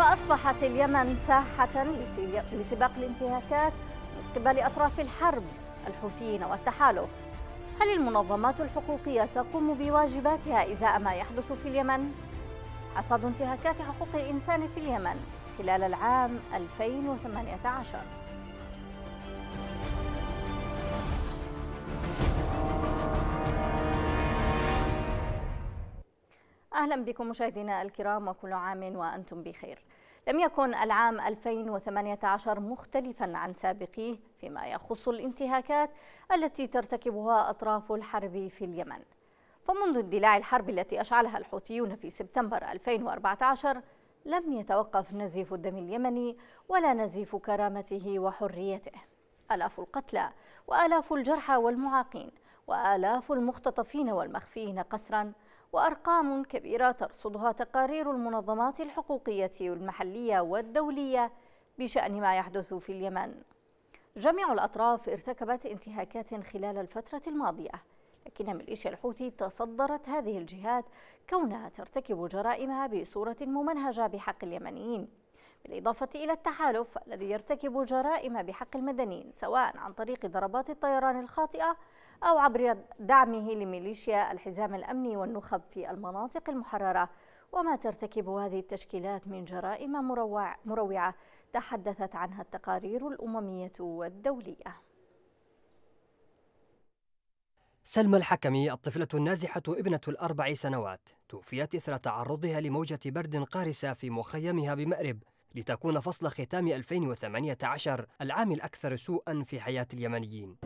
فأصبحت اليمن ساحة لسباق الانتهاكات من قبل أطراف الحرب الحوثيين والتحالف هل المنظمات الحقوقية تقوم بواجباتها إزاء ما يحدث في اليمن؟ حصاد انتهاكات حقوق الإنسان في اليمن خلال العام 2018 أهلا بكم مشاهدينا الكرام وكل عام وأنتم بخير لم يكن العام 2018 مختلفا عن سابقيه فيما يخص الانتهاكات التي ترتكبها أطراف الحرب في اليمن فمنذ اندلاع الحرب التي أشعلها الحوثيون في سبتمبر 2014 لم يتوقف نزيف الدم اليمني ولا نزيف كرامته وحريته آلاف القتلى وآلاف الجرحى والمعاقين وآلاف المختطفين والمخفيين قسرا وأرقام كبيرة ترصدها تقارير المنظمات الحقوقية المحلية والدولية بشأن ما يحدث في اليمن جميع الأطراف ارتكبت انتهاكات خلال الفترة الماضية لكن ميليشيا الحوثي تصدرت هذه الجهات كونها ترتكب جرائمها بصورة ممنهجة بحق اليمنيين بالإضافة إلى التحالف الذي يرتكب جرائم بحق المدنيين سواء عن طريق ضربات الطيران الخاطئة أو عبر دعمه لميليشيا الحزام الأمني والنخب في المناطق المحررة وما ترتكب هذه التشكيلات من جرائم مروع مروعة تحدثت عنها التقارير الأممية والدولية سلمى الحكمي الطفلة النازحة ابنة الأربع سنوات توفيت إثر تعرضها لموجة برد قارسة في مخيمها بمأرب لتكون فصل ختام 2018 العام الأكثر سوءاً في حياة اليمنيين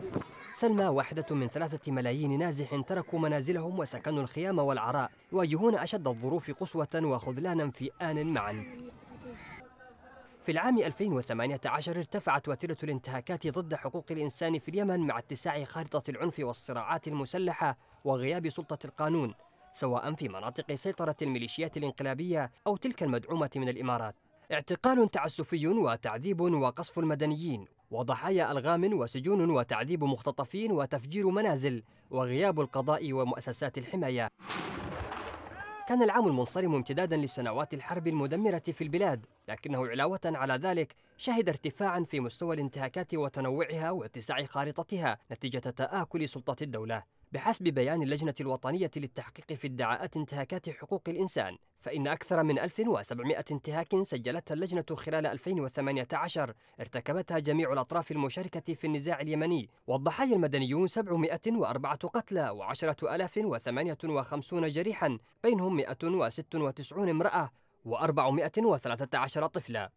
سلمى واحدة من ثلاثة ملايين نازح تركوا منازلهم وسكنوا الخيام والعراء يواجهون أشد الظروف قسوة وخذلانا في آن معا في العام 2018 ارتفعت وتيرة الانتهاكات ضد حقوق الإنسان في اليمن مع اتساع خارطة العنف والصراعات المسلحة وغياب سلطة القانون سواء في مناطق سيطرة الميليشيات الانقلابية أو تلك المدعومة من الإمارات اعتقال تعسفي وتعذيب وقصف المدنيين وضحايا ألغام وسجون وتعذيب مختطفين وتفجير منازل وغياب القضاء ومؤسسات الحماية كان العام المنصرم امتدادا لسنوات الحرب المدمرة في البلاد لكنه علاوة على ذلك شهد ارتفاعا في مستوى الانتهاكات وتنوعها واتساع خارطتها نتيجة تآكل سلطة الدولة بحسب بيان اللجنة الوطنية للتحقيق في ادعاءات انتهاكات حقوق الإنسان فإن أكثر من 1700 انتهاك سجلتها اللجنة خلال 2018 ارتكبتها جميع الأطراف المشاركة في النزاع اليمني والضحايا المدنيون 704 قتلى و10058 جريحا بينهم 196 امرأة و413 طفلا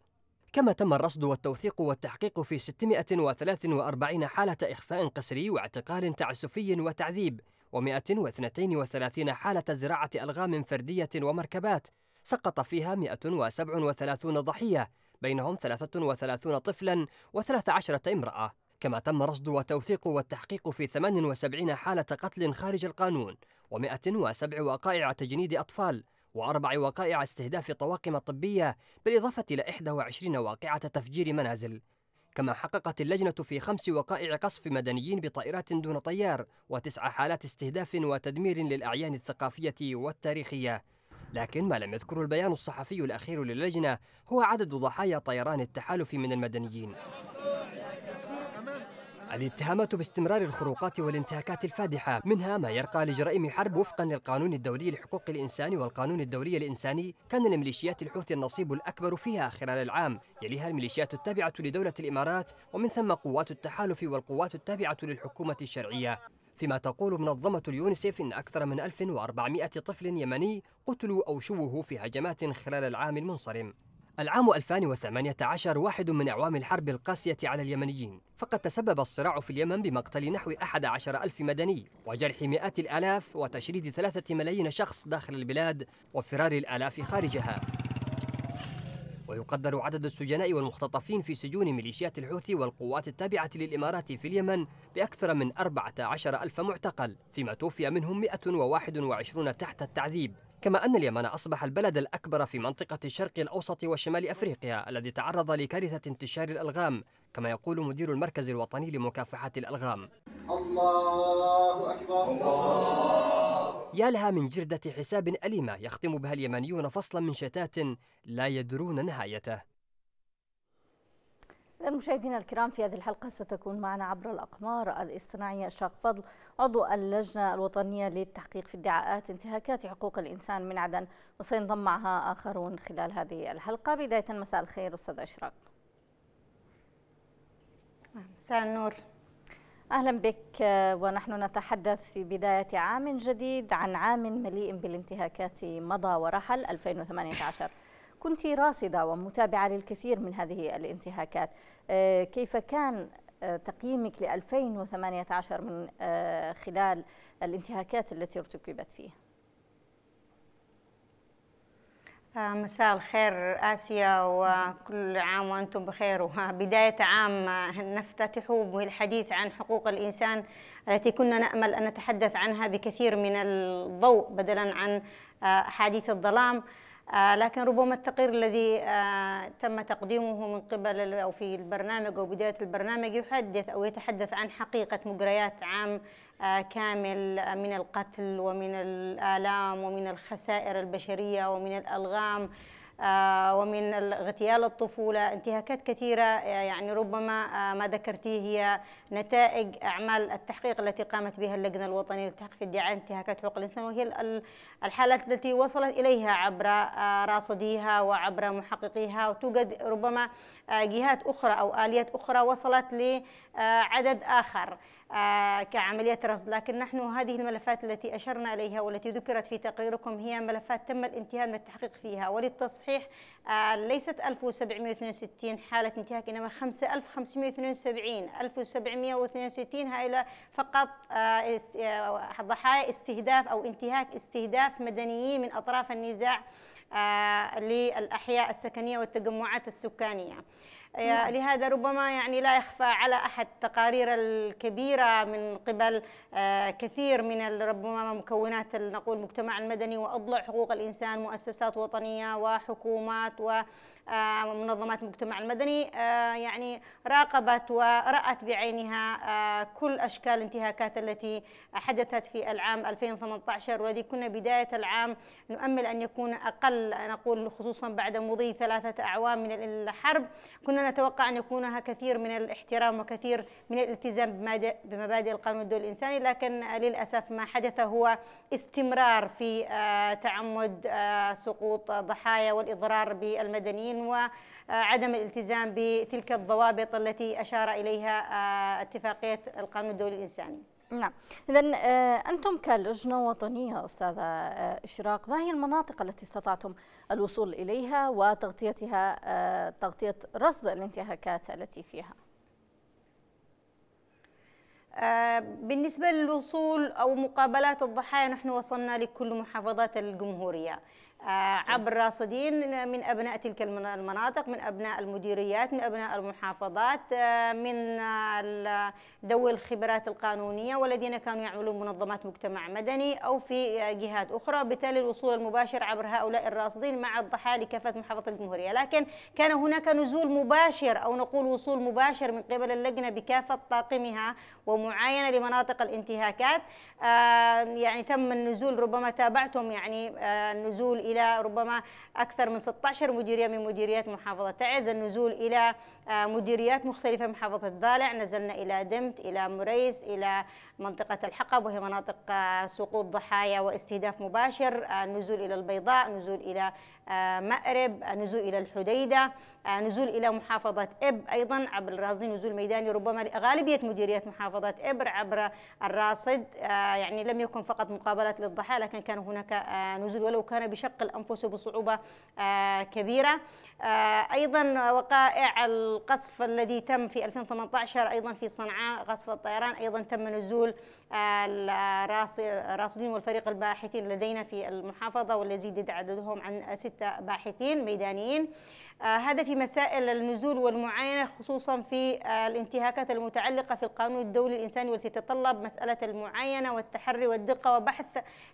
كما تم الرصد والتوثيق والتحقيق في 643 حالة إخفاء قسري واعتقال تعسفي وتعذيب و132 حالة زراعة ألغام فردية ومركبات سقط فيها 137 ضحية بينهم 33 طفلا و13 امرأة كما تم رصد وتوثيق والتحقيق في 78 حالة قتل خارج القانون و107 وقائع تجنيد أطفال وأربع وقائع استهداف طواقم طبية بالإضافة إلى 21 واقعة تفجير منازل كما حققت اللجنة في خمس وقائع قصف مدنيين بطائرات دون طيار وتسع حالات استهداف وتدمير للأعيان الثقافية والتاريخية لكن ما لم يذكره البيان الصحفي الأخير للجنة هو عدد ضحايا طيران التحالف من المدنيين الاتهامات باستمرار الخروقات والانتهاكات الفادحة منها ما يرقى لجرائم حرب وفقا للقانون الدولي لحقوق الإنسان والقانون الدولي الإنساني كان لميليشيات الحوثي النصيب الأكبر فيها خلال العام يليها الميليشيات التابعة لدولة الإمارات ومن ثم قوات التحالف والقوات التابعة للحكومة الشرعية فيما تقول منظمة اليونيسيف إن أكثر من 1400 طفل يمني قتلوا أو شوهوا في هجمات خلال العام المنصرم العام 2018 واحد من أعوام الحرب القاسية على اليمنيين فقد تسبب الصراع في اليمن بمقتل نحو 11 ألف مدني وجرح مئات الآلاف وتشريد ثلاثة ملايين شخص داخل البلاد وفرار الآلاف خارجها ويقدر عدد السجناء والمختطفين في سجون ميليشيات الحوثي والقوات التابعة للإمارات في اليمن بأكثر من 14 ألف معتقل فيما توفي منهم 121 تحت التعذيب كما أن اليمن أصبح البلد الأكبر في منطقة الشرق الأوسط وشمال أفريقيا الذي تعرض لكارثة انتشار الألغام كما يقول مدير المركز الوطني لمكافحة الألغام الله أكبر الله يا لها من جردة حساب أليمة يختم بها اليمنيون فصلا من شتات لا يدرون نهايته مشاهدينا الكرام في هذه الحلقة ستكون معنا عبر الأقمار الاصطناعية إشراق فضل عضو اللجنة الوطنية للتحقيق في ادعاءات انتهاكات حقوق الإنسان من عدن وسينضم معها آخرون خلال هذه الحلقة بداية مساء الخير أستاذ إشراق مساء النور أهلا بك ونحن نتحدث في بداية عام جديد عن عام مليء بالانتهاكات مضى ورحل 2018 كنت راصدة ومتابعة للكثير من هذه الانتهاكات آه، كيف كان آه، تقييمك ل 2018 من آه، خلال الانتهاكات التي ارتكبت فيه؟ مساء الخير آسيا وكل عام وأنتم بخير وبداية عام نفتتح بالحديث عن حقوق الإنسان التي كنا نأمل أن نتحدث عنها بكثير من الضوء بدلا عن أحاديث الظلام آه، لكن ربما التقرير الذي آه، تم تقديمه من قبل أو في البرنامج أو بداية البرنامج يحدث أو يتحدث عن حقيقة مجريات عام آه، كامل من القتل ومن الآلام ومن الخسائر البشرية ومن الألغام آه، ومن اغتيال الطفولة انتهاكات كثيرة آه، يعني ربما آه، ما ذكرتيه هي نتائج أعمال التحقيق التي قامت بها اللجنة الوطنية للتحقيق في ادعاء انتهاكات حقوق الإنسان وهي الحالات التي وصلت إليها عبر راصديها وعبر محققيها وتوجد ربما جهات أخرى أو آليات أخرى وصلت لعدد آخر آه، كعملية رصد لكن نحن هذه الملفات التي أشرنا إليها والتي ذكرت في تقريركم هي ملفات تم الانتهاء من التحقيق فيها وللتصحيح آه، ليست 1762 حالة انتهاك إنما 5572 1762 هؤلاء فقط آه، ضحايا استهداف أو انتهاك استهداف مدنيين من أطراف النزاع للأحياء السكنية والتجمعات السكانية آه، نعم. لهذا ربما يعني لا يخفى على أحد التقارير الكبيرة من قبل آه، كثير من ربما مكونات نقول المجتمع المدني وأضلاع حقوق الإنسان مؤسسات وطنية وحكومات و آه، منظمات المجتمع المدني آه، يعني راقبت ورأت بعينها آه، كل أشكال الانتهاكات التي حدثت في العام 2018 والذي كنا بداية العام نؤمل أن يكون أقل نقول خصوصا بعد مضي ثلاثة أعوام من الحرب كنا نتوقع أن يكون كثير من الاحترام وكثير من الالتزام بمبادئ القانون الدولي الإنساني لكن للأسف ما حدث هو استمرار في تعمد سقوط ضحايا والإضرار بالمدنيين وعدم الالتزام بتلك الضوابط التي أشار إليها آه، اتفاقية القانون الدولي الإنساني نعم إذا آه، أنتم كلجنة وطنية أستاذة آه، إشراق ما هي المناطق التي استطعتم الوصول إليها وتغطيتها تغطية رصد الانتهاكات التي فيها؟ بالنسبة للوصول أو مقابلات الضحايا نحن وصلنا لكل محافظات الجمهورية آه، عبر راصدين من ابناء تلك المناطق من ابناء المديريات من ابناء المحافظات آه، من ذوي الخبرات القانونيه والذين كانوا يعملون منظمات مجتمع مدني او في آه، جهات اخرى بالتالي الوصول المباشر عبر هؤلاء الراصدين مع الضحايا لكافه محافظه الجمهوريه لكن كان هناك نزول مباشر او نقول وصول مباشر من قبل اللجنه بكافه طاقمها ومعاينه لمناطق الانتهاكات يعني تم النزول ربما تابعتم يعني النزول إلى ربما أكثر من 16 مديرية من مديريات محافظة تعز النزول إلى آه، مديريات مختلفة محافظة الضالع نزلنا إلى دمت إلى مريس إلى منطقة الحقب وهي مناطق آه، سقوط ضحايا واستهداف مباشر آه، نزول إلى البيضاء نزول إلى آه، مأرب نزول إلى الحديدة نزول إلى محافظة إب أيضا عبر الرازي نزول ميداني ربما لغالبية مديرية محافظة إبر عبر الراصد يعني لم يكن فقط مقابلات للضحايا لكن كان هناك نزول ولو كان بشق الأنفس وبصعوبة كبيرة أيضا وقائع القصف الذي تم في 2018 أيضا في صنعاء قصف الطيران أيضا تم نزول دول الراصدين والفريق الباحثين لدينا في المحافظة والذي يزيد عددهم عن ستة باحثين ميدانيين آه، هذا في مسائل النزول والمعاينة خصوصا في آه، الانتهاكات المتعلقة في القانون الدولي الإنساني والتي تتطلب مسألة المعاينة والتحري والدقة وبحث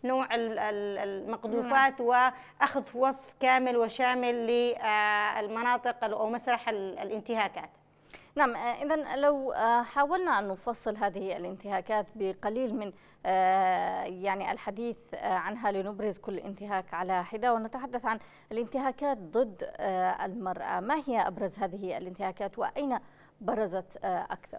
نوع المقذوفات نعم. وأخذ وصف كامل وشامل للمناطق آه، أو مسرح الانتهاكات نعم آه، إذا لو آه، حاولنا أن نفصل هذه الانتهاكات بقليل من آه، يعني الحديث عنها لنبرز كل انتهاك على حدة ونتحدث عن الانتهاكات ضد المرأة ما هي أبرز هذه الانتهاكات وأين برزت أكثر؟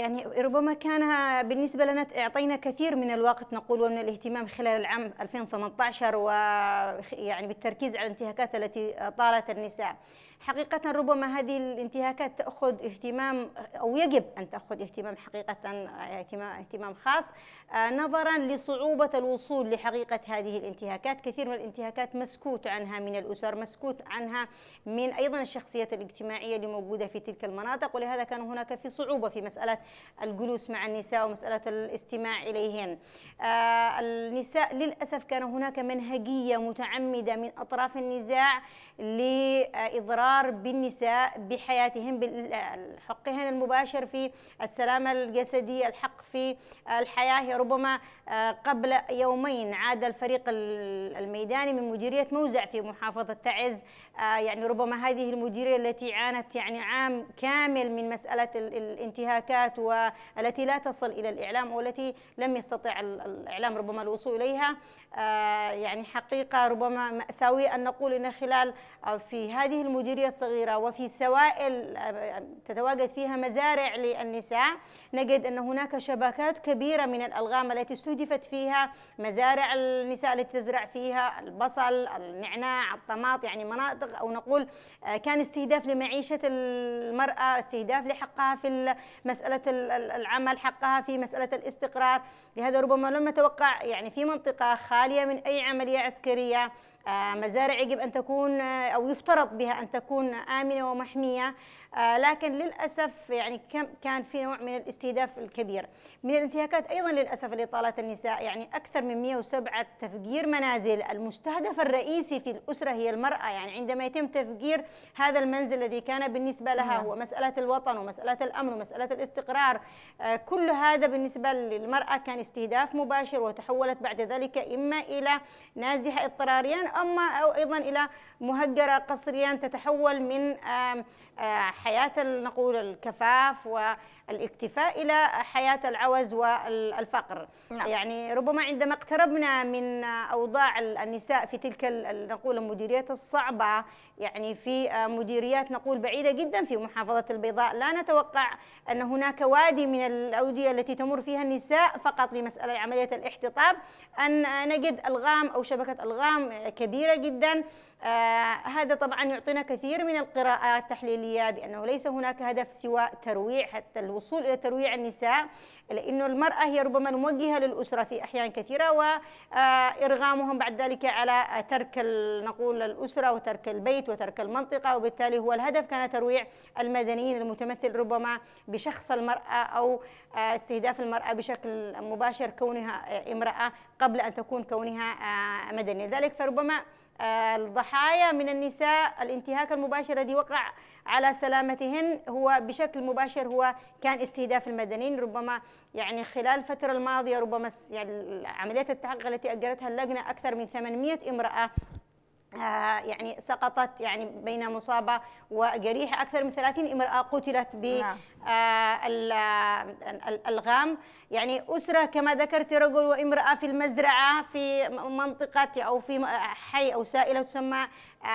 يعني ربما كان بالنسبة لنا أعطينا كثير من الوقت نقول ومن الاهتمام خلال العام 2018 ويعني بالتركيز على الانتهاكات التي طالت النساء حقيقة ربما هذه الانتهاكات تأخذ اهتمام أو يجب أن تأخذ اهتمام حقيقة اهتمام خاص آه، نظرا لصعوبة الوصول لحقيقة هذه الانتهاكات كثير من الانتهاكات مسكوت عنها من الأسر مسكوت عنها من أيضا الشخصيات الاجتماعية اللي موجودة في تلك المناطق ولهذا كان هناك في صعوبة في مسألة الجلوس مع النساء ومسألة الاستماع إليهن آه، النساء للأسف كان هناك منهجية متعمدة من أطراف النزاع لإضراب الاضرار بالنساء بحياتهن حقهن المباشر في السلامة الجسدي الحق في الحياة ربما آه، قبل يومين عاد الفريق الميداني من مديرية موزع في محافظة تعز آه، يعني ربما هذه المديرية التي عانت يعني عام كامل من مسألة الانتهاكات والتي لا تصل إلى الإعلام والتي لم يستطع الإعلام ربما الوصول إليها آه، يعني حقيقة ربما مأساوية أن نقول أن خلال في هذه المديرية التجارية الصغيرة وفي سوائل آه، تتواجد فيها مزارع للنساء نجد أن هناك شبكات كبيرة من الألغام التي استهدفت فيها مزارع النساء التي تزرع فيها البصل النعناع الطماط يعني مناطق أو نقول آه، كان استهداف لمعيشة المرأة استهداف لحقها في مسألة العمل حقها في مسألة الاستقرار لهذا ربما لم نتوقع يعني في منطقة خالية من أي عملية عسكرية آه، مزارع يجب أن تكون آه، أو يفترض بها أن تكون آمنة ومحمية آه، لكن للأسف يعني كم كان في نوع من الاستهداف الكبير من الانتهاكات أيضا للأسف طالت النساء يعني أكثر من 107 تفجير منازل المستهدف الرئيسي في الأسرة هي المرأة يعني عندما يتم تفجير هذا المنزل الذي كان بالنسبة لها نعم. هو مسألة الوطن ومسألة الأمن ومسألة الاستقرار آه، كل هذا بالنسبة للمرأة كان استهداف مباشر وتحولت بعد ذلك إما إلى نازحة اضطراريا أما أو أيضا إلى مهجرة قصريا تتحول من حياة نقول الكفاف الاكتفاء إلى حياة العوز والفقر نعم. يعني ربما عندما اقتربنا من أوضاع النساء في تلك نقول المديريات الصعبة يعني في مديريات نقول بعيدة جدا في محافظة البيضاء لا نتوقع أن هناك وادي من الأودية التي تمر فيها النساء فقط لمسألة عملية الاحتطاب أن نجد ألغام أو شبكة ألغام كبيرة جدا آه هذا طبعا يعطينا كثير من القراءات التحليلية بأنه ليس هناك هدف سوى ترويع حتى الوصول الوصول إلى ترويع النساء لأنه المرأة هي ربما موجهة للأسرة في أحيان كثيرة وإرغامهم آه، بعد ذلك على ترك نقول الأسرة وترك البيت وترك المنطقة وبالتالي هو الهدف كان ترويع المدنيين المتمثل ربما بشخص المرأة أو آه، استهداف المرأة بشكل مباشر كونها امرأة قبل أن تكون كونها آه، مدنية لذلك فربما الضحايا من النساء الانتهاك المباشر الذي وقع على سلامتهن هو بشكل مباشر هو كان استهداف المدنيين ربما يعني خلال الفترة الماضية ربما يعني عمليات التحقيق التي أجرتها اللجنة أكثر من 800 امرأة آه، يعني سقطت يعني بين مصابة وجريحة أكثر من 30 امرأة قتلت ب نعم. آه، الغام يعني أسرة كما ذكرت رجل وامرأة في المزرعة في منطقة أو في حي أو سائلة تسمى آه،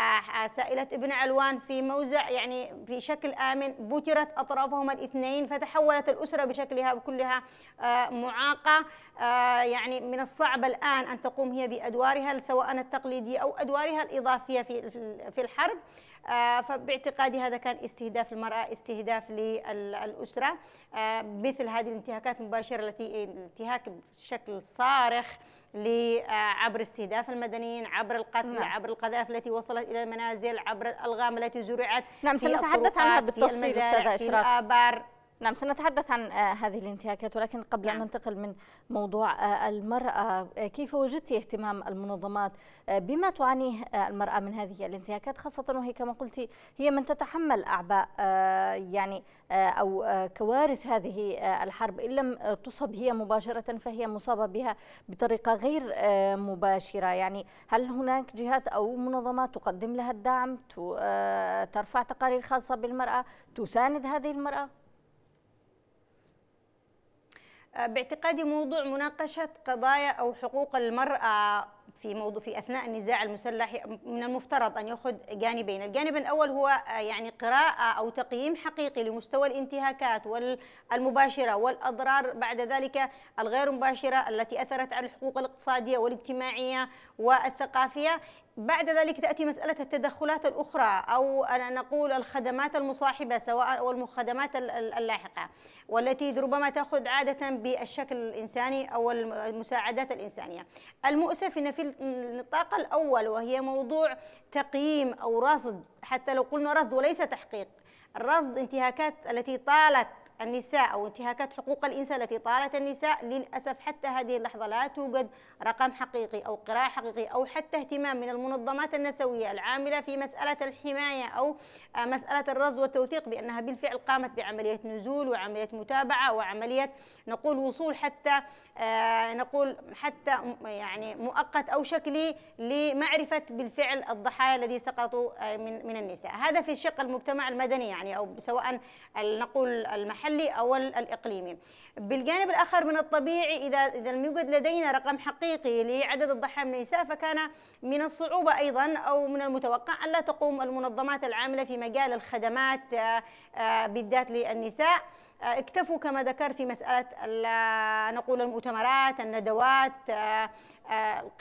آه، سائلة ابن علوان في موزع يعني في شكل آمن بترت أطرافهما الاثنين فتحولت الأسرة بشكلها كلها آه، معاقة يعني من الصعب الآن أن تقوم هي بأدوارها سواء التقليدية أو أدوارها الإضافية في الحرب آه، فباعتقادي هذا كان استهداف المرأة استهداف للأسرة آه، مثل هذه الانتهاكات المباشرة التي انتهاك بشكل صارخ آه، عبر استهداف المدنيين عبر القتل نعم. عبر القذائف التي وصلت الى المنازل عبر الالغام التي زرعت نعم سنتحدث عنها بالتفصيل في, في الابار نعم سنتحدث عن آه، هذه الانتهاكات ولكن قبل نعم. أن ننتقل من موضوع آه، المرأة آه، كيف وجدت اهتمام المنظمات بما تعانيه المرأة من هذه الانتهاكات خاصة وهي كما قلت هي من تتحمل أعباء يعني أو كوارث هذه الحرب إن لم تصب هي مباشرة فهي مصابة بها بطريقة غير مباشرة يعني هل هناك جهات أو منظمات تقدم لها الدعم ترفع تقارير خاصة بالمرأة تساند هذه المرأة؟ باعتقادي موضوع مناقشة قضايا أو حقوق المرأة في موضوع في أثناء النزاع المسلح من المفترض أن يأخذ جانبين، الجانب الأول هو آه، يعني قراءة أو تقييم حقيقي لمستوى الانتهاكات والمباشرة والأضرار بعد ذلك الغير مباشرة التي أثرت على الحقوق الاقتصادية والاجتماعية والثقافية بعد ذلك تأتي مسألة التدخلات الأخرى أو أنا نقول الخدمات المصاحبة سواء أو الخدمات اللاحقة والتي ربما تأخذ عادة بالشكل الإنساني أو المساعدات الإنسانية المؤسف أن في النطاق الأول وهي موضوع تقييم أو رصد حتى لو قلنا رصد وليس تحقيق الرصد انتهاكات التي طالت النساء أو انتهاكات حقوق الإنسان التي طالت النساء للأسف حتى هذه اللحظة لا توجد رقم حقيقي أو قراءة حقيقي أو حتى اهتمام من المنظمات النسوية العاملة في مسألة الحماية أو آه، مسألة الرصد والتوثيق بأنها بالفعل قامت بعملية نزول وعملية متابعة وعملية نقول وصول حتى آه، نقول حتى يعني مؤقت أو شكلي لمعرفة بالفعل الضحايا الذي سقطوا آه، من من النساء هذا في شق المجتمع المدني يعني أو سواء نقول المحلي أو الإقليمي بالجانب الآخر من الطبيعي إذا إذا لم يوجد لدينا رقم حقيقي لعدد الضحايا من النساء فكان من الصعوبة أيضا أو من المتوقع ألا تقوم المنظمات العاملة في مجال الخدمات آه، بالذات للنساء آه، اكتفوا كما ذكرت في مسألة آه، نقول المؤتمرات الندوات آه،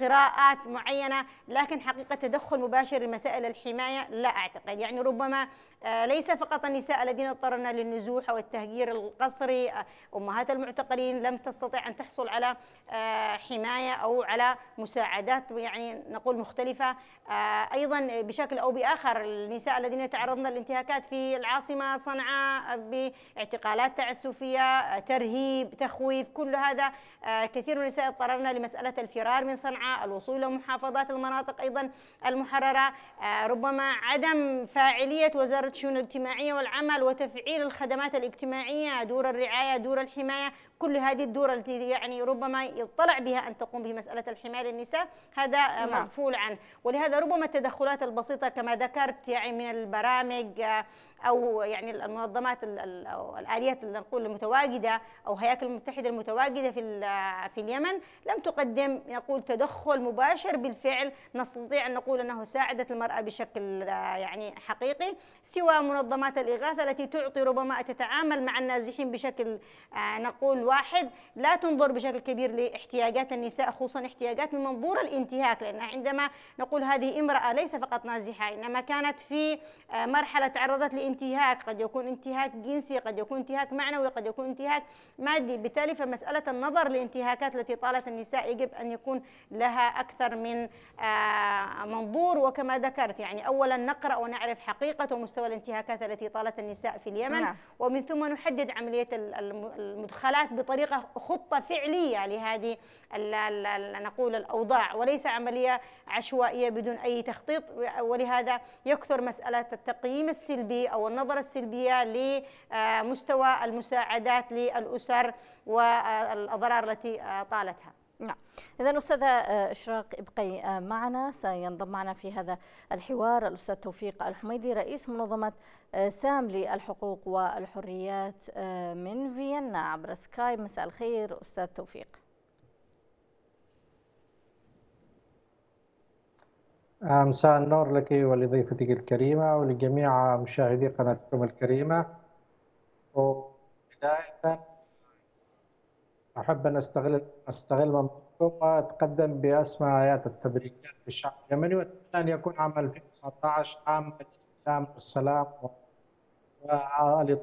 قراءات معينة لكن حقيقة تدخل مباشر لمسائل الحماية لا أعتقد يعني ربما آه، ليس فقط النساء الذين اضطرن للنزوح او التهجير القسري آه، امهات المعتقلين لم تستطع ان تحصل على آه، حمايه او على مساعدات يعني نقول مختلفه ايضا بشكل او باخر النساء الذين تعرضن للانتهاكات في العاصمه صنعاء باعتقالات تعسفيه ترهيب تخويف كل هذا كثير من النساء اضطررن لمساله الفرار من صنعاء الوصول الى محافظات المناطق ايضا المحرره ربما عدم فاعليه وزاره الشؤون الاجتماعية والعمل وتفعيل الخدمات الاجتماعية دور الرعاية دور الحماية كل هذه الدور التي يعني ربما يطلع بها أن تقوم به مسألة الحماية للنساء هذا نعم. مغفول عنه ولهذا ربما التدخلات البسيطة كما ذكرت يعني من البرامج آه، أو يعني المنظمات الآليات اللي نقول المتواجدة أو هياكل المتحدة المتواجدة في آه، في اليمن لم تقدم نقول تدخل مباشر بالفعل نستطيع أن نقول أنه ساعدت المرأة بشكل آه، يعني حقيقي سوى منظمات الإغاثة التي تعطي ربما تتعامل مع النازحين بشكل نقول واحد لا تنظر بشكل كبير لاحتياجات النساء خصوصا احتياجات من منظور الانتهاك لأن عندما نقول هذه امرأة ليس فقط نازحة إنما كانت في آه، مرحلة تعرضت لانتهاك قد يكون انتهاك جنسي قد يكون انتهاك معنوي قد يكون انتهاك مادي بالتالي فمسألة النظر للانتهاكات التي طالت النساء يجب أن يكون لها أكثر من آه، منظور وكما ذكرت يعني أولا نقرأ ونعرف حقيقة ومستوى الانتهاكات التي طالت النساء في اليمن نعم. ومن ثم نحدد عملية المدخلات بطريقة خطة فعلية لهذه نقول الأوضاع وليس عملية عشوائية بدون أي تخطيط ولهذا يكثر مسألة التقييم السلبي أو النظرة السلبية لمستوى آه، المساعدات للأسر والأضرار التي آه، طالتها نعم إذا أستاذة آه، إشراق ابقي معنا سينضم معنا في هذا الحوار الأستاذ توفيق الحميدي رئيس منظمة سام للحقوق والحريات آه، من فيينا عبر سكايب مساء الخير أستاذ توفيق آه، مساء النور لك ولضيفتك الكريمة ولجميع مشاهدي قناتكم الكريمة وبداية أحب أن أستغل أستغل منكم وأتقدم بأسمى آيات التبريكات للشعب اليمني وأتمنى أن يكون عام 2019 عام السلام والسلام عالي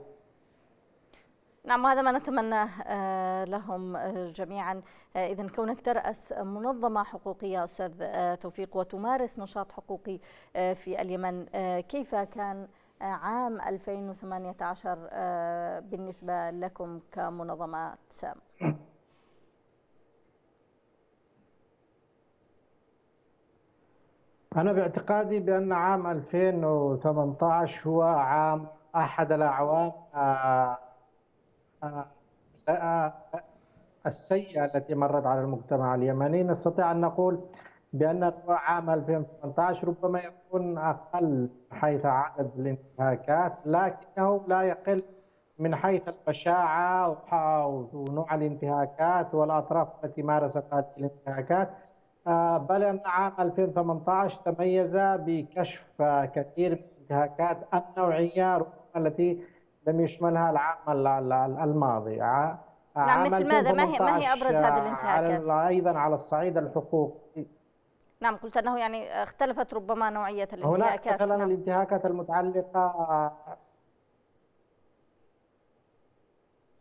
نعم وهذا ما نتمنى آه، لهم آه، جميعا آه، إذا كونك ترأس منظمة حقوقية أستاذ توفيق وتمارس نشاط حقوقي في اليمن كيف كان عام 2018 بالنسبة لكم كمنظمات سام؟ أنا باعتقادي بأن عام 2018 هو عام احد الاعوام آه، آه، آه، السيئه التي مرت على المجتمع اليمني نستطيع ان نقول بان عام 2018 ربما يكون اقل حيث عدد الانتهاكات لكنه لا يقل من حيث البشاعه ونوع الانتهاكات والاطراف التي مارست هذه الانتهاكات بل ان عام 2018 تميز بكشف كثير من الانتهاكات النوعيه التي لم يشملها العام الماضي نعم مثل ماذا ما هي ما هي ابرز هذه الانتهاكات؟ ايضا على الصعيد الحقوقي نعم قلت انه يعني اختلفت ربما نوعيه الانتهاكات هناك مثلا نعم. الانتهاكات المتعلقه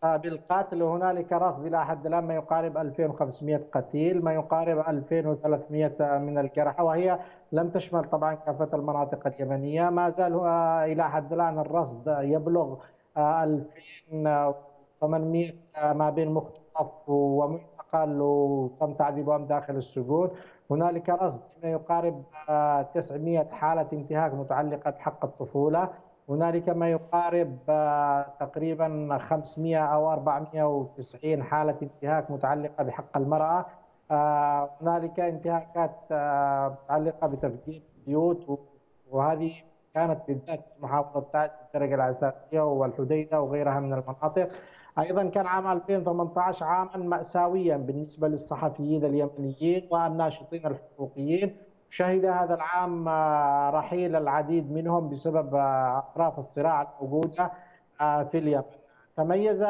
بالقتل وهنالك رصد الى حد الان ما يقارب 2500 قتيل ما يقارب 2300 من الجرحى وهي لم تشمل طبعا كافه المناطق اليمنيه ما زال الى حد الان الرصد يبلغ 2800 ما بين مختطف ومعتقل وتم تعذيبهم داخل السجون هنالك رصد ما يقارب 900 حاله انتهاك متعلقه بحق الطفوله هنالك ما يقارب آه، تقريبا 500 او 490 حاله انتهاك متعلقه بحق المراه آه، هنالك انتهاكات آه، متعلقه بتفجير البيوت وهذه كانت بالذات في محافظه تعز بالدرجه الاساسيه والحديده وغيرها من المناطق ايضا كان عام 2018 عاما ماساويا بالنسبه للصحفيين اليمنيين والناشطين الحقوقيين شهد هذا العام آه، رحيل العديد منهم بسبب آه، أطراف الصراع الموجودة آه، في اليمن تميز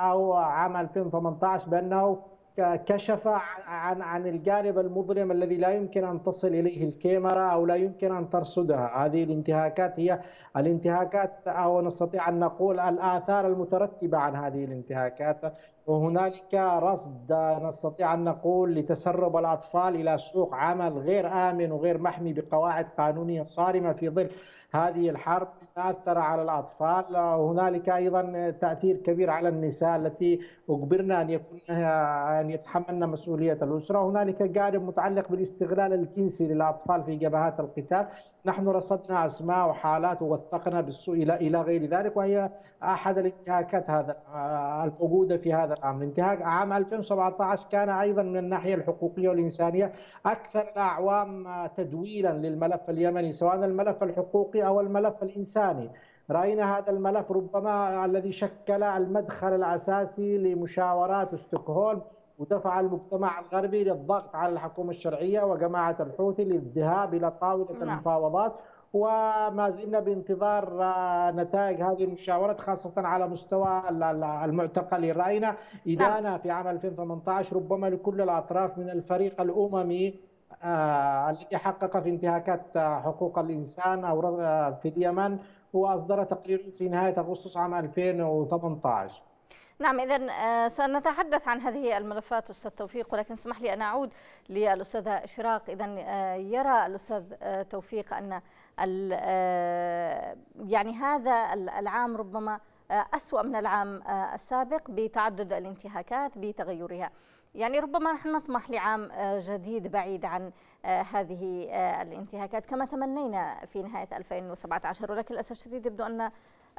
أو عام 2018 بأنه كشف عن عن الجانب المظلم الذي لا يمكن ان تصل اليه الكاميرا او لا يمكن ان ترصدها، هذه الانتهاكات هي الانتهاكات او نستطيع ان نقول الاثار المترتبه عن هذه الانتهاكات، وهنالك رصد نستطيع ان نقول لتسرب الاطفال الى سوق عمل غير امن وغير محمي بقواعد قانونيه صارمه في ظل هذه الحرب أثر على الأطفال هنالك أيضا تأثير كبير على النساء التي اجبرنا أن يكون أن يتحملن مسؤولية الأسرة هنالك جانب متعلق بالاستغلال الجنسي للأطفال في جبهات القتال نحن رصدنا أسماء وحالات ووثقنا الى إلى غير ذلك وهي أحد الانتهاكات هذا آه، الموجودة في هذا الأمر انتهاك عام 2017 كان أيضا من الناحية الحقوقية والإنسانية أكثر الأعوام آه، تدويلا للملف اليمني سواء الملف الحقوقي أو الملف الإنساني راينا هذا الملف ربما الذي شكل المدخل الاساسي لمشاورات ستوكهولم ودفع المجتمع الغربي للضغط على الحكومة الشرعية وجماعة الحوثي للذهاب إلى طاولة نعم. المفاوضات وما زلنا بانتظار آه، نتائج هذه المشاورات خاصة على مستوى المعتقل رأينا نعم. إدانة في عام 2018 ربما لكل الأطراف من الفريق الأممي آه، الذي حقق في انتهاكات آه، حقوق الإنسان أو في اليمن وأصدر تقرير في نهاية أغسطس عام 2018 نعم إذا آه، سنتحدث عن هذه الملفات أستاذ توفيق ولكن اسمح لي أن أعود للأستاذة إشراق إذا آه، يرى الأستاذ آه، توفيق أن يعني هذا العام ربما أسوأ من العام السابق بتعدد الانتهاكات بتغيرها يعني ربما نحن نطمح لعام جديد بعيد عن هذه الانتهاكات كما تمنينا في نهاية 2017 ولكن للأسف الشديد يبدو أن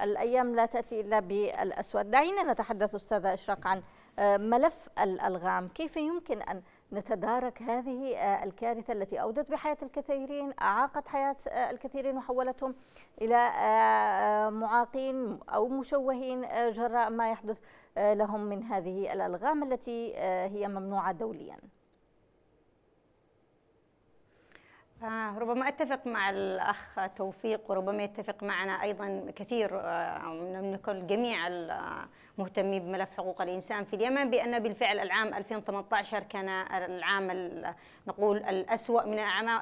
الأيام لا تأتي إلا بالأسود دعينا نتحدث أستاذة إشراق عن آه، ملف الألغام كيف يمكن أن نتدارك هذه آه، الكارثة التي أودت بحياة الكثيرين أعاقت حياة آه، الكثيرين وحولتهم إلى معاقين أو مشوهين جراء ما يحدث لهم من هذه الألغام التي هي ممنوعة دولياً آه ربما أتفق مع الأخ توفيق وربما يتفق معنا أيضا كثير آه، من كل جميع مهتمين بملف حقوق الإنسان في اليمن بأن بالفعل العام 2018 كان العام نقول الأسوأ من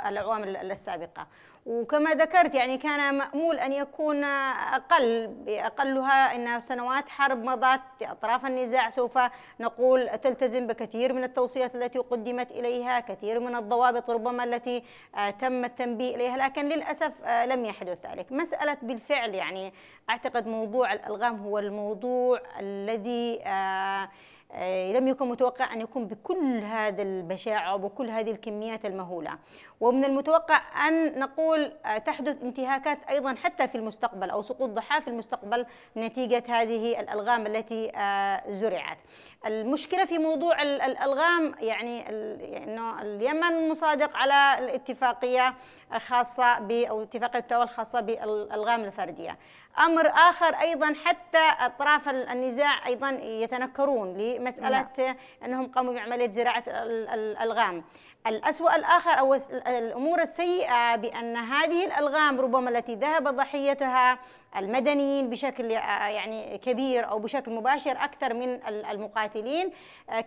الأعوام السابقة وكما ذكرت يعني كان مأمول أن يكون أقل أقلها أن سنوات حرب مضت أطراف النزاع سوف نقول تلتزم بكثير من التوصيات التي قدمت إليها كثير من الضوابط ربما التي آه، تم التنبيه إليها لكن للأسف آه، لم يحدث ذلك مسألة بالفعل يعني أعتقد موضوع الألغام هو الموضوع الذي آه، آه، لم يكن متوقع أن يكون بكل هذا البشاعة وبكل هذه الكميات المهولة ومن المتوقع أن نقول آه، تحدث انتهاكات أيضا حتى في المستقبل أو سقوط ضحايا في المستقبل نتيجة هذه الألغام التي زرعت المشكلة في موضوع الألغام يعني أنه اليمن مصادق على الاتفاقية الخاصة أو اتفاقية التوال الخاصة بالألغام الفردية امر اخر ايضا حتى اطراف النزاع ايضا يتنكرون لمساله لا. نعم. انهم قاموا بعمليه زراعه الالغام الأسوأ الآخر أو الأمور السيئة بأن هذه الألغام ربما التي ذهب ضحيتها المدنيين بشكل يعني كبير أو بشكل مباشر أكثر من المقاتلين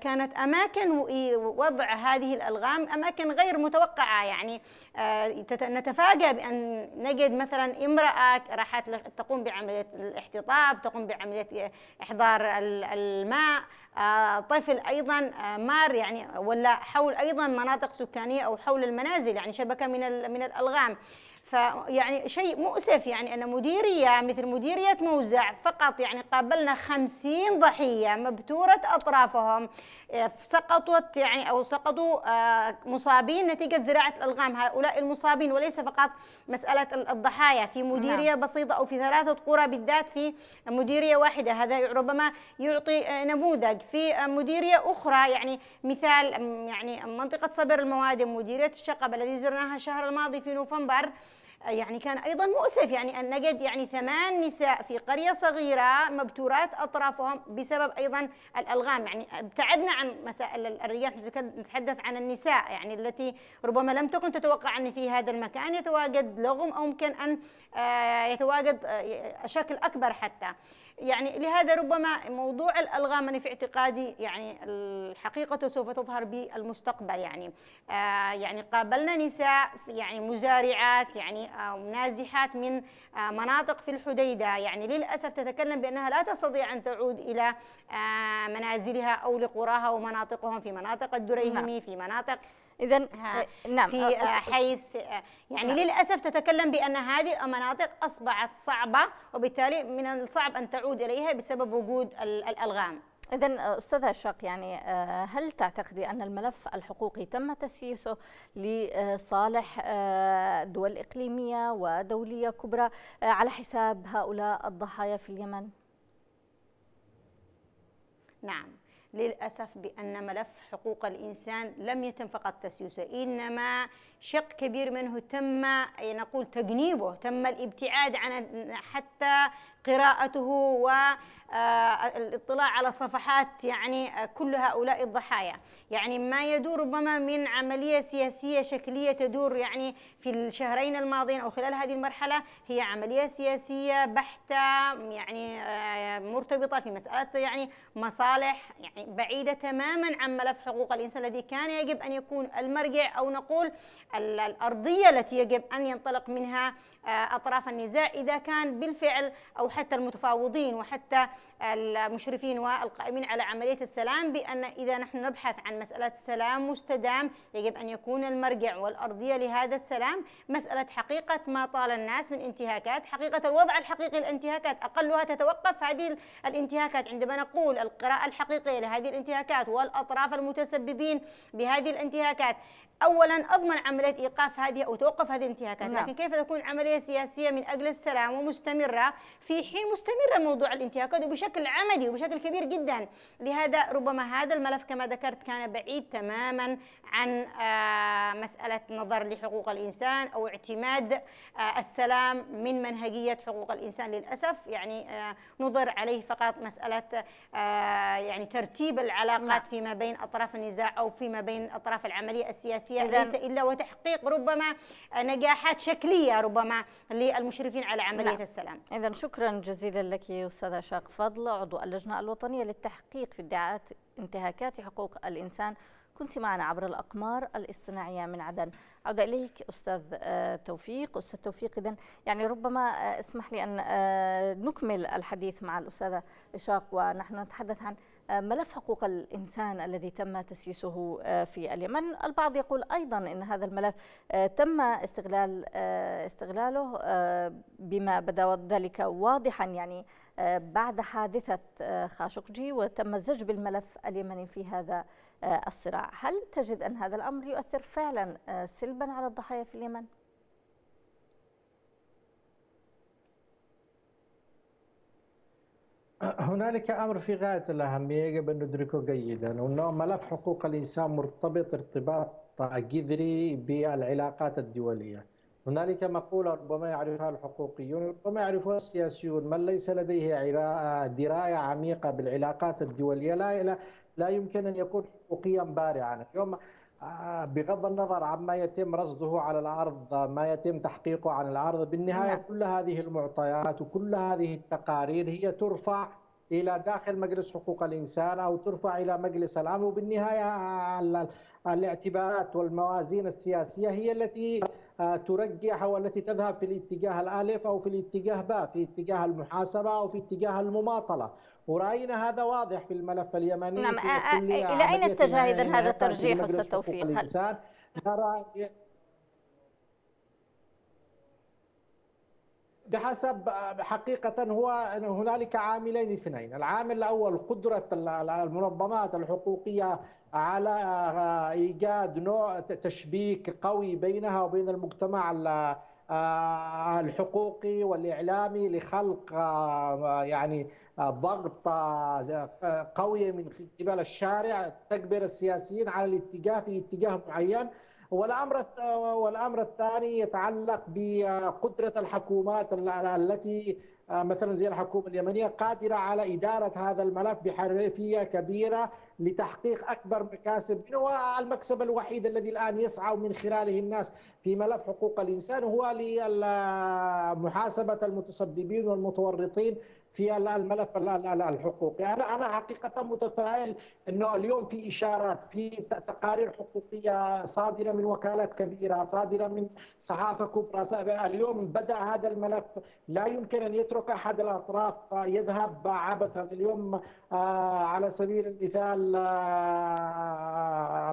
كانت أماكن وضع هذه الألغام أماكن غير متوقعة يعني نتفاجأ بأن نجد مثلا امرأة راحت تقوم بعملية الاحتطاب تقوم بعملية إحضار الماء آه، طفل ايضا آه، مار يعني ولا حول ايضا مناطق سكانيه او حول المنازل يعني شبكه من من الالغام فيعني شيء مؤسف يعني أن مديرية مثل مديرية موزع فقط يعني قابلنا خمسين ضحية مبتورة أطرافهم آه، سقطت يعني أو سقطوا آه، مصابين نتيجة زراعة الألغام هؤلاء المصابين وليس فقط مسألة الضحايا في مديرية نعم. بسيطة أو في ثلاثة قرى بالذات في مديرية واحدة هذا ربما يعطي آه، نموذج في مديرية أخرى يعني مثال يعني منطقة صبر الموادم مديرية الشقب الذي زرناها الشهر الماضي في نوفمبر يعني كان أيضا مؤسف يعني أن نجد يعني ثمان نساء في قرية صغيرة مبتورات أطرافهم بسبب أيضا الألغام يعني ابتعدنا عن مسائل الرياح نتحدث عن النساء يعني التي ربما لم تكن تتوقع أن في هذا المكان يتواجد لغم أو ممكن أن آه، يتواجد آه، شكل أكبر حتى يعني لهذا ربما موضوع الالغام انا في اعتقادي يعني الحقيقه سوف تظهر بالمستقبل يعني آه يعني قابلنا نساء يعني مزارعات يعني آه نازحات من آه مناطق في الحديده يعني للاسف تتكلم بانها لا تستطيع ان تعود الى آه منازلها او لقراها ومناطقهم في مناطق الدريهمي نعم. في مناطق اذا إيه، نعم في آه، حيث آه، يعني نعم. للاسف تتكلم بان هذه المناطق اصبحت صعبه وبالتالي من الصعب ان تعود اليها بسبب وجود الالغام إذا آه، أستاذ هشاق يعني هل تعتقدي أن الملف الحقوقي تم تسييسه لصالح دول إقليمية ودولية كبرى على حساب هؤلاء الضحايا في اليمن؟ نعم للأسف بأن ملف حقوق الإنسان لم يتم فقط تسييسه إنما شق كبير منه تم يعني نقول تجنيبه تم الابتعاد عن حتى قراءته و آه، الاطلاع على صفحات يعني آه، كل هؤلاء الضحايا يعني ما يدور ربما من عملية سياسية شكلية تدور يعني في الشهرين الماضيين أو خلال هذه المرحلة هي عملية سياسية بحتة يعني آه، مرتبطة في مسألة يعني مصالح يعني بعيدة تماما عن ملف حقوق الإنسان الذي كان يجب أن يكون المرجع أو نقول الأرضية التي يجب أن ينطلق منها أطراف النزاع إذا كان بالفعل أو حتى المتفاوضين وحتى المشرفين والقائمين على عملية السلام بأن إذا نحن نبحث عن مسألة سلام مستدام يجب أن يكون المرجع والأرضية لهذا السلام مسألة حقيقة ما طال الناس من انتهاكات حقيقة الوضع الحقيقي للانتهاكات أقلها تتوقف هذه الانتهاكات عندما نقول القراءة الحقيقية لهذه الانتهاكات والأطراف المتسببين بهذه الانتهاكات اولا اضمن عمليه ايقاف هذه او توقف هذه الانتهاكات نعم. لكن كيف تكون عمليه سياسيه من اجل السلام ومستمره في حين مستمره موضوع الانتهاكات وبشكل عملي وبشكل كبير جدا لهذا ربما هذا الملف كما ذكرت كان بعيد تماما عن آه، مساله نظر لحقوق الانسان او اعتماد آه، السلام من منهجيه حقوق الانسان للاسف يعني آه، نظر عليه فقط مساله يعني ترتيب العلاقات نعم. فيما بين اطراف النزاع او فيما بين اطراف العمليه السياسيه سياسية ليس إلا وتحقيق ربما نجاحات شكلية ربما للمشرفين على عملية نعم. السلام إذا شكرا جزيلا لك أستاذة شاق فضل عضو اللجنة الوطنية للتحقيق في ادعاءات انتهاكات حقوق الإنسان كنت معنا عبر الأقمار الاصطناعية من عدن عودة إليك أستاذ آه، توفيق أستاذ توفيق إذن يعني ربما آه، اسمح لي أن آه، نكمل الحديث مع الأستاذة إشاق ونحن نتحدث عن آه، ملف حقوق الإنسان الذي تم تسييسه آه، في اليمن البعض يقول أيضا أن هذا الملف آه، تم استغلال استغلاله بما بدا ذلك واضحا يعني بعد حادثة خاشقجي وتم الزج بالملف اليمني في هذا الصراع هل تجد أن هذا الأمر يؤثر فعلا سلبا على الضحايا في اليمن؟ هنالك امر في غايه الاهميه يجب ان ندركه جيدا وانه ملف حقوق الانسان مرتبط ارتباط جذري بالعلاقات الدوليه. هنالك مقوله ربما يعرفها الحقوقيون ربما يعرفها السياسيون من ليس لديه درايه عميقه بالعلاقات الدوليه لا لا, لا يمكن ان يكون حقوقيا بارعا، اليوم آه، بغض النظر عما يتم رصده على الارض ما يتم تحقيقه عن الارض بالنهايه نعم. كل هذه المعطيات وكل هذه التقارير هي ترفع الى داخل مجلس حقوق الانسان او ترفع الى مجلس الامن وبالنهايه الاعتبارات والموازين السياسيه هي التي آه، ترجح او التي تذهب في الاتجاه الالف او في الاتجاه باء في اتجاه المحاسبه او في اتجاه المماطله ورأينا هذا واضح في الملف اليمني نعم آه، آه، إلى أين اتجه إذا هذا الترجيح أستاذ توفيق؟ هل نرى بحسب حقيقة هو هنالك عاملين اثنين العامل الأول قدرة المنظمات الحقوقية على آه، إيجاد نوع تشبيك قوي بينها وبين المجتمع الحقوقي والإعلامي لخلق يعني ضغط آه، قوية من قبل الشارع تجبر السياسيين على الاتجاه في اتجاه معين والامر والامر الثاني يتعلق بقدره الحكومات التي آه، مثلا زي الحكومه اليمنيه قادره على اداره هذا الملف بحرفيه كبيره لتحقيق اكبر مكاسب منه والمكسب الوحيد الذي الان يسعى من خلاله الناس في ملف حقوق الانسان هو لمحاسبه المتسببين والمتورطين في الملف الحقوقي يعني انا انا حقيقه متفائل انه اليوم في اشارات في تقارير حقوقيه صادره من وكالات كبيره صادره من صحافه كبرى اليوم بدا هذا الملف لا يمكن ان يترك احد الاطراف يذهب عبثا اليوم آه، على سبيل المثال آه،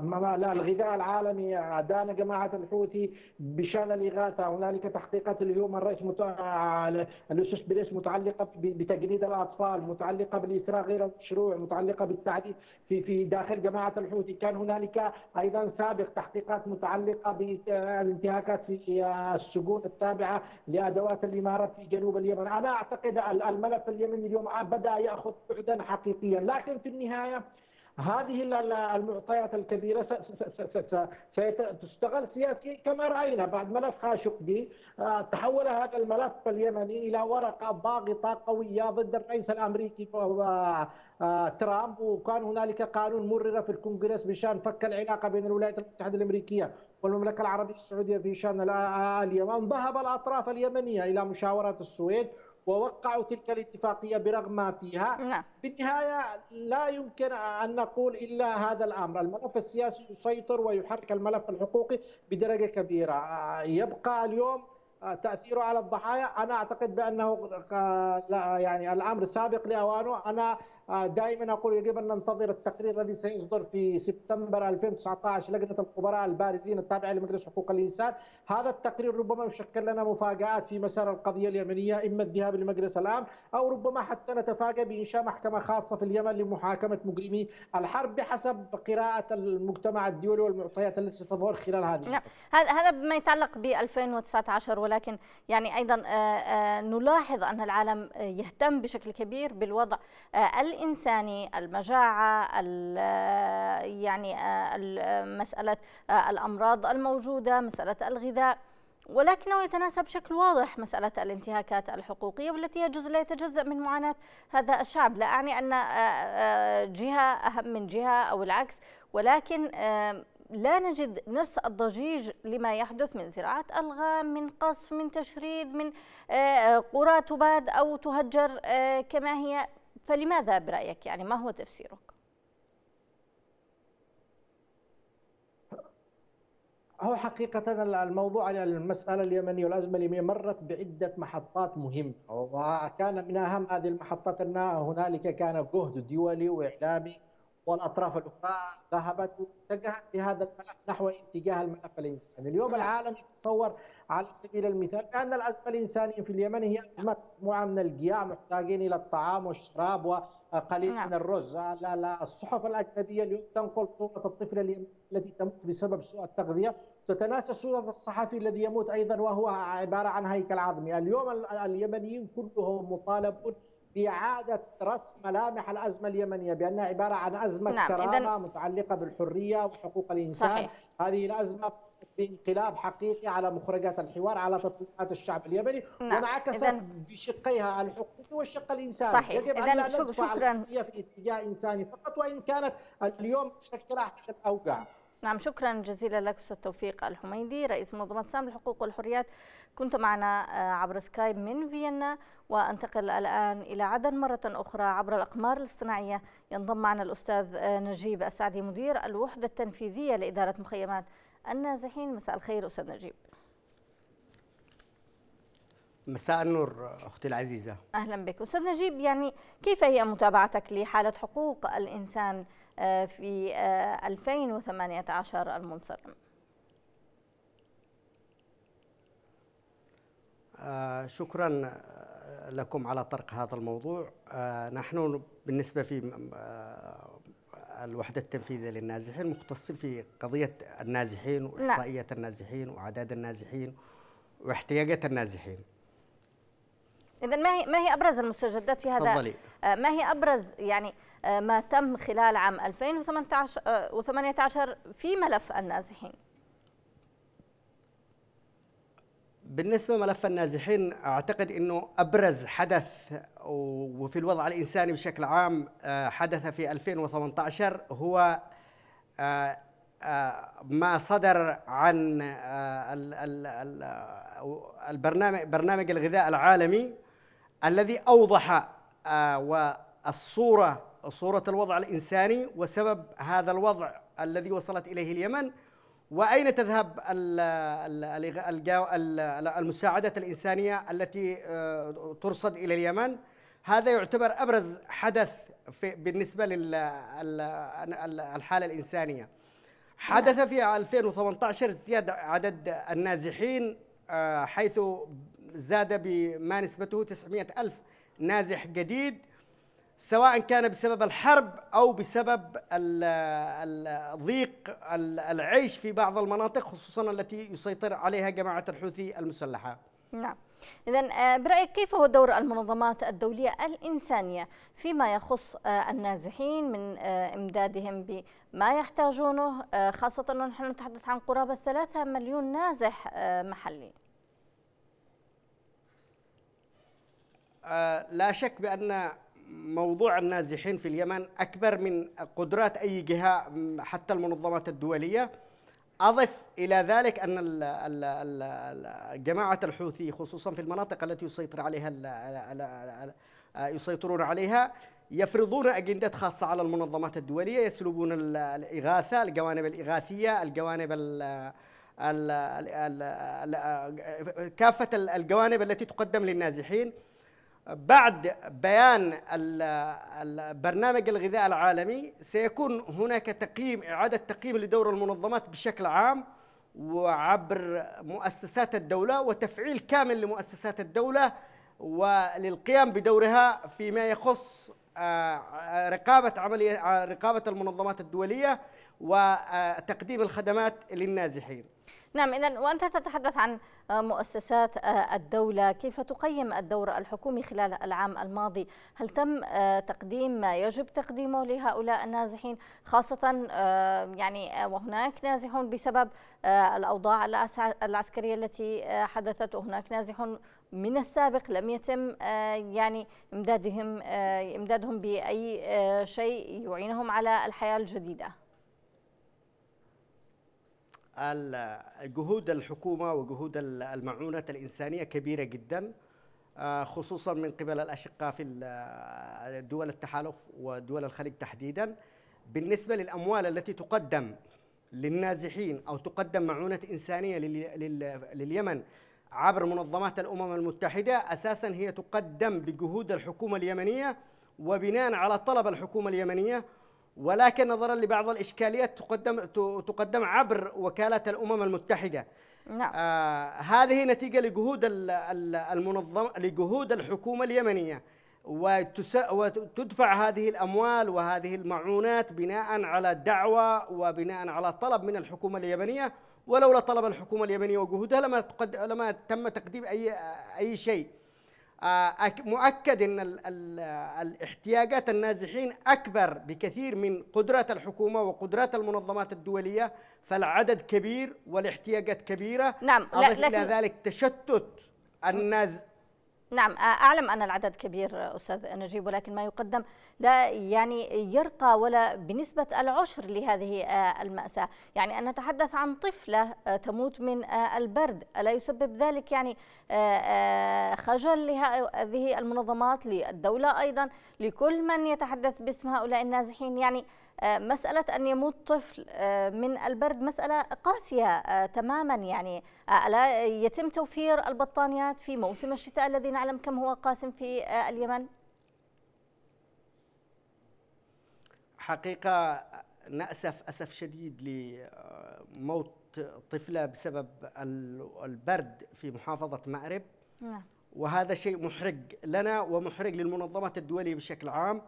الغذاء العالمي دان جماعه الحوثي بشان الاغاثه هنالك تحقيقات اليوم الرئيس آه، الاسس بالاسم متعلقه ب... بتجنيد الاطفال متعلقه بالاسراء غير المشروع متعلقه بالتعذيب في في داخل جماعه الحوثي كان هنالك ايضا سابق تحقيقات متعلقه بالانتهاكات في السجون التابعه لادوات الامارات في جنوب اليمن انا اعتقد الملف اليمني اليوم بدا ياخذ بعدا حقيقيا لكن في النهايه هذه المعطيات الكبيرة ستستغل سياسي كما رأينا بعد ملف خاشقجي آه، تحول هذا الملف اليمني إلى ورقة ضاغطة قوية ضد الرئيس الأمريكي آه، آه، ترامب وكان هنالك قانون مرر في الكونغرس بشان فك العلاقة بين الولايات المتحدة الأمريكية والمملكة العربية السعودية في شأن اليمن ذهب الأطراف اليمنية إلى مشاورة السويد ووقعوا تلك الاتفاقية برغم ما فيها نعم. بالنهاية لا يمكن أن نقول إلا هذا الأمر الملف السياسي يسيطر ويحرك الملف الحقوقي بدرجة كبيرة آه، يبقى اليوم آه، تاثيره على الضحايا انا اعتقد بانه آه، يعني الامر سابق لاوانه انا آه، دائما اقول يجب ان ننتظر التقرير الذي سيصدر في سبتمبر 2019 لجنه الخبراء البارزين التابعه لمجلس حقوق الانسان، هذا التقرير ربما يشكل لنا مفاجات في مسار القضيه اليمنيه اما الذهاب لمجلس الامن او ربما حتى نتفاجا بانشاء محكمه خاصه في اليمن لمحاكمه مجرمي الحرب بحسب قراءه المجتمع الدولي والمعطيات التي ستظهر خلال هذه نعم هذا بما يتعلق ب 2019 ولكن يعني ايضا آه، آه، نلاحظ ان العالم يهتم بشكل كبير بالوضع الإنساني المجاعة يعني آه، مسألة آه، الأمراض الموجودة مسألة الغذاء ولكنه يتناسى بشكل واضح مسألة الانتهاكات الحقوقية والتي هي جزء لا يتجزأ من معاناة هذا الشعب لا أعني أن آه، جهة أهم من جهة أو العكس ولكن لا نجد نفس الضجيج لما يحدث من زراعة ألغام من قصف من تشريد من قرى تباد أو تهجر كما هي فلماذا برأيك يعني ما هو تفسيرك؟ هو حقيقة الموضوع المسألة اليمنية والأزمة اليمنية مرت بعدة محطات مهمة وكان من أهم هذه المحطات أن هنالك كان جهد دولي وإعلامي والأطراف الأخرى ذهبت واتجهت بهذا الملف نحو اتجاه الملف الإنساني اليوم نعم. العالم يتصور على سبيل المثال لان الأزمة الإنسانية في اليمن هي مجموعة من الجياع محتاجين إلى الطعام والشراب وقليل نعم. من الرز لا لا الصحف الأجنبية اليوم تنقل صورة الطفل اليمني التي تموت بسبب سوء التغذية تتناسى صورة الصحفي الذي يموت أيضا وهو عبارة عن هيكل عظمي اليوم اليمنيين كلهم مطالبون بإعادة رسم ملامح الأزمة اليمنية بأنها عبارة عن أزمة نعم. كرامة إذن... متعلقة بالحرية وحقوق الإنسان صحيح. هذه الأزمة بانقلاب حقيقي على مخرجات الحوار على تطبيقات الشعب اليمني نعم. وانعكست بشقيها الحقوقي والشق الانساني صحيح. يجب ان لا ندفع القضيه في اتجاه انساني فقط وان كانت اليوم تشكل احد الاوجاع نعم شكرا جزيلا لك استاذ توفيق الحميدي رئيس منظمه سام الحقوق والحريات كنت معنا آه، عبر سكايب من فيينا وانتقل الان الى عدن مره اخرى عبر الاقمار الاصطناعيه ينضم معنا الاستاذ آه، نجيب السعدي مدير الوحده التنفيذيه لاداره مخيمات النازحين مساء الخير أستاذ نجيب مساء النور أختي العزيزة أهلا بك أستاذ نجيب يعني كيف هي متابعتك لحالة حقوق الإنسان آه، في 2018 آه، المنصرم آه، شكرا لكم على طرق هذا الموضوع نحن بالنسبة في الوحدة التنفيذية للنازحين مختصين في قضية النازحين وإحصائية لا. النازحين وأعداد النازحين واحتياجات النازحين إذا ما هي ما هي أبرز المستجدات في هذا فضلي. آه، ما هي أبرز يعني آه، ما تم خلال عام 2018 و18 آه، في ملف النازحين بالنسبة ملف النازحين أعتقد أنه أبرز حدث وفي الوضع الإنساني بشكل عام آه، حدث في 2018 هو آه، آه، ما صدر عن البرنامج برنامج الغذاء العالمي الذي أوضح والصورة صورة الوضع الإنساني وسبب هذا الوضع الذي وصلت إليه اليمن واين تذهب المساعده الانسانيه التي آه، ترصد الى اليمن هذا يعتبر ابرز حدث بالنسبه للحاله الانسانيه حدث في 2018 زياده عدد النازحين آه، حيث زاد بما نسبته 900 ألف نازح جديد سواء كان بسبب الحرب او بسبب ضيق العيش في بعض المناطق خصوصا التي يسيطر عليها جماعه الحوثي المسلحه. نعم. إذا آه، برأيك كيف هو دور المنظمات الدولية الإنسانية فيما يخص آه، النازحين من آه، إمدادهم بما يحتاجونه خاصة أنه نحن نتحدث عن قرابة ثلاثة مليون نازح محلي لا شك بأن موضوع النازحين في اليمن أكبر من قدرات أي جهة حتى المنظمات الدولية أضف إلى ذلك أن جماعة الحوثي خصوصا في المناطق التي يسيطر عليها آه، يسيطرون عليها يفرضون أجندات خاصة على المنظمات الدولية يسلبون الإغاثة الجوانب الإغاثية الجوانب ال ال ال آه، كافة الجوانب التي تقدم للنازحين بعد بيان البرنامج الغذاء العالمي سيكون هناك تقييم إعادة تقييم لدور المنظمات بشكل عام وعبر مؤسسات الدولة وتفعيل كامل لمؤسسات الدولة وللقيام بدورها فيما يخص آه، آه، رقابة عملية آه، رقابة المنظمات الدولية وتقديم الخدمات للنازحين. نعم إذا وأنت تتحدث عن مؤسسات آه، الدولة كيف تقيم الدور الحكومي خلال العام الماضي هل تم آه، تقديم ما يجب تقديمه لهؤلاء النازحين خاصة آه، يعني وهناك نازحون بسبب الأوضاع العسكرية التي حدثت وهناك نازحون من السابق لم يتم يعني امدادهم امدادهم باي شيء يعينهم على الحياه الجديده جهود الحكومة وجهود المعونات الإنسانية كبيرة جدا آه، خصوصا من قبل الأشقاء في آه، دول التحالف ودول الخليج تحديدا بالنسبة للأموال التي تقدم للنازحين أو تقدم معونة إنسانية لليمن عبر منظمات الأمم المتحدة أساسا هي تقدم بجهود الحكومة اليمنية وبناء على طلب الحكومة اليمنية ولكن نظرا لبعض الإشكاليات تقدم تقدم عبر وكالة الأمم المتحدة نعم. آه هذه نتيجة لجهود المنظمة لجهود الحكومة اليمنية وتس... وتدفع هذه الأموال وهذه المعونات بناء على دعوة وبناء على طلب من الحكومة اليمنية ولولا طلب الحكومة اليمنية وجهودها لما تقد... لما تم تقديم أي أي شيء آه، مؤكد ان الاحتياجات النازحين اكبر بكثير من قدرات الحكومه وقدرات المنظمات الدوليه فالعدد كبير والاحتياجات كبيره نعم اضف الى ذلك تشتت الناز نعم أعلم أن العدد كبير أستاذ نجيب ولكن ما يقدم لا يعني يرقى ولا بنسبة العشر لهذه المأساة يعني أن نتحدث عن طفلة تموت من البرد ألا يسبب ذلك يعني خجل لهذه المنظمات للدولة أيضا لكل من يتحدث باسم هؤلاء النازحين يعني آه، مسألة أن يموت طفل آه، من البرد مسألة قاسية آه، تماما يعني ألا يتم توفير البطانيات في موسم الشتاء الذي نعلم كم هو قاسم في اليمن؟ حقيقة نأسف أسف شديد لموت طفلة بسبب البرد في محافظة مأرب نعم. وهذا شيء محرج لنا ومحرج للمنظمات الدولية بشكل عام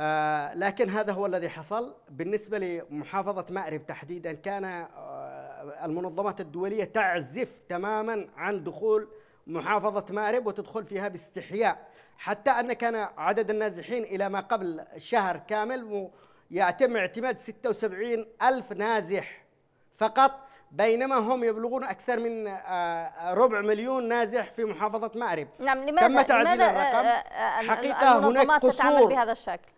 آه، لكن هذا هو الذي حصل بالنسبة لمحافظة مأرب تحديدا كان آه، المنظمات الدولية تعزف تماما عن دخول محافظة مأرب وتدخل فيها باستحياء حتى أن كان عدد النازحين إلى ما قبل شهر كامل يتم اعتماد 76 ألف نازح فقط بينما هم يبلغون أكثر من آه، ربع مليون نازح في محافظة مأرب نعم لماذا تم لماذا الرقم حقيقة هناك قصور بهذا الشكل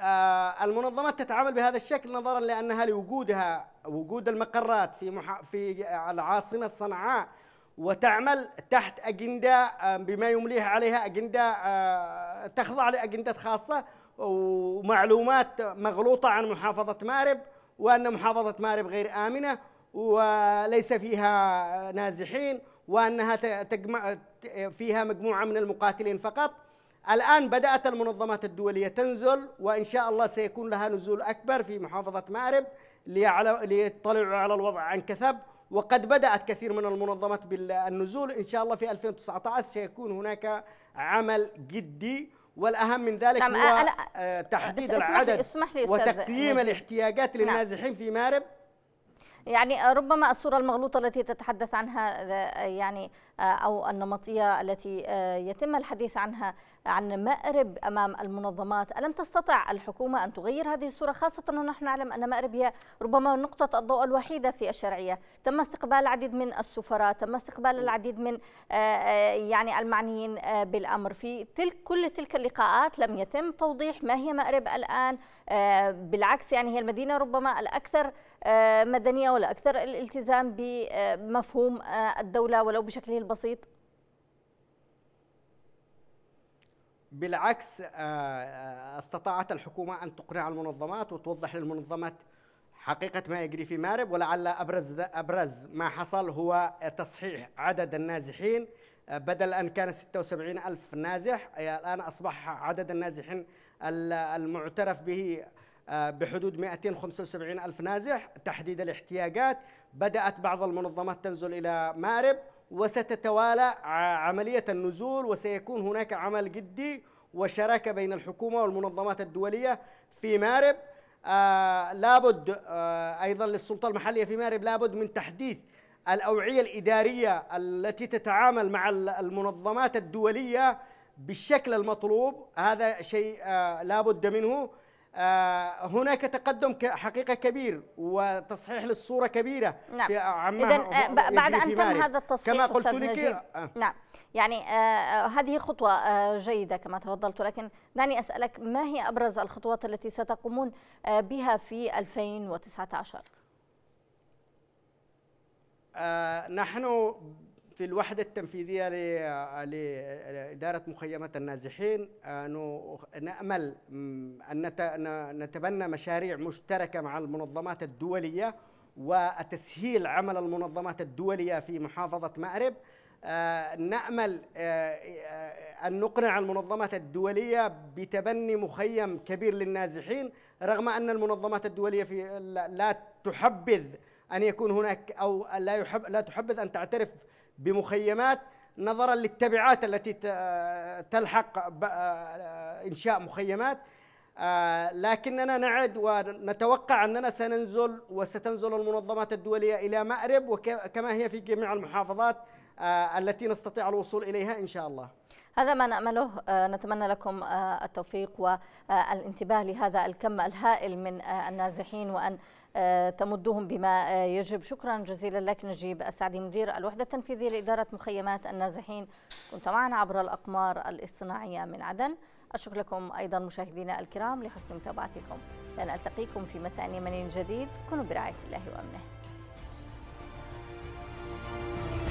آه، المنظمات تتعامل بهذا الشكل نظرا لانها لوجودها وجود المقرات في محا في العاصمه صنعاء وتعمل تحت اجنده آه، بما يمليها عليها اجنده آه، تخضع لاجندات خاصه ومعلومات مغلوطه عن محافظه مارب وان محافظه مارب غير امنه وليس فيها نازحين وانها تجمع فيها مجموعه من المقاتلين فقط الآن بدأت المنظمات الدولية تنزل وإن شاء الله سيكون لها نزول أكبر في محافظة مأرب ليطلعوا على الوضع عن كثب وقد بدأت كثير من المنظمات بالنزول إن شاء الله في 2019 سيكون هناك عمل جدي والأهم من ذلك هو آه، تحديد العدد وتقييم الاحتياجات نعم. للنازحين في مأرب يعني ربما الصورة المغلوطة التي تتحدث عنها آه، يعني آه، أو النمطية التي آه، يتم الحديث عنها عن مأرب أمام المنظمات ألم تستطع الحكومة أن تغير هذه الصورة خاصة ونحن نعلم أن مأرب هي ربما نقطة الضوء الوحيدة في الشرعية تم استقبال العديد من السفراء تم استقبال العديد من يعني المعنيين بالأمر في تلك كل تلك اللقاءات لم يتم توضيح ما هي مأرب الآن بالعكس يعني هي المدينة ربما الأكثر آه، مدنيه ولا اكثر الالتزام بمفهوم آه، الدوله ولو بشكله البسيط؟ بالعكس آه، استطاعت الحكومه ان تقنع المنظمات وتوضح للمنظمات حقيقة ما يجري في مارب ولعل أبرز أبرز ما حصل هو تصحيح عدد النازحين بدل أن كان 76 ألف نازح الآن أصبح عدد النازحين المعترف به آه، بحدود 275 ألف نازح تحديد الاحتياجات بدأت بعض المنظمات تنزل إلى مأرب وستتوالى عملية النزول وسيكون هناك عمل جدي وشراكة بين الحكومة والمنظمات الدولية في مأرب آه، لابد آه، أيضا للسلطة المحلية في مأرب لابد من تحديث الأوعية الإدارية التي تتعامل مع المنظمات الدولية بالشكل المطلوب هذا شيء لابد منه آه، هناك تقدم حقيقه كبير وتصحيح للصوره كبيره نعم. في اذا آه، بعد ان تم هذا التصحيح كما قلت لك آه. نعم يعني هذه خطوه جيده كما تفضلت لكن دعني اسالك ما هي ابرز الخطوات التي ستقومون بها في 2019 نحن في الوحدة التنفيذية لإدارة مخيمات النازحين آه، نأمل أن نتبنى مشاريع مشتركة مع المنظمات الدولية وتسهيل عمل المنظمات الدولية في محافظة مأرب آه، نأمل آه، أن نقنع المنظمات الدولية بتبني مخيم كبير للنازحين رغم أن المنظمات الدولية في لا تحبذ أن يكون هناك أو لا, يحب لا تحبذ أن تعترف بمخيمات نظرا للتبعات التي تلحق آه، انشاء مخيمات آه، لكننا نعد ونتوقع اننا سننزل وستنزل المنظمات الدوليه الى مأرب وكما هي في جميع المحافظات آه، التي نستطيع الوصول اليها ان شاء الله. هذا ما نأمله نتمنى لكم التوفيق والانتباه لهذا الكم الهائل من النازحين وأن آه، تمدهم بما آه، يجب شكرا جزيلا لك نجيب السعدي مدير الوحدة التنفيذية لإدارة مخيمات النازحين كنت معنا عبر الأقمار الاصطناعية من عدن أشكر لكم أيضا مشاهدينا الكرام لحسن متابعتكم ألتقيكم في مساء يمني جديد كونوا برعاية الله وأمنه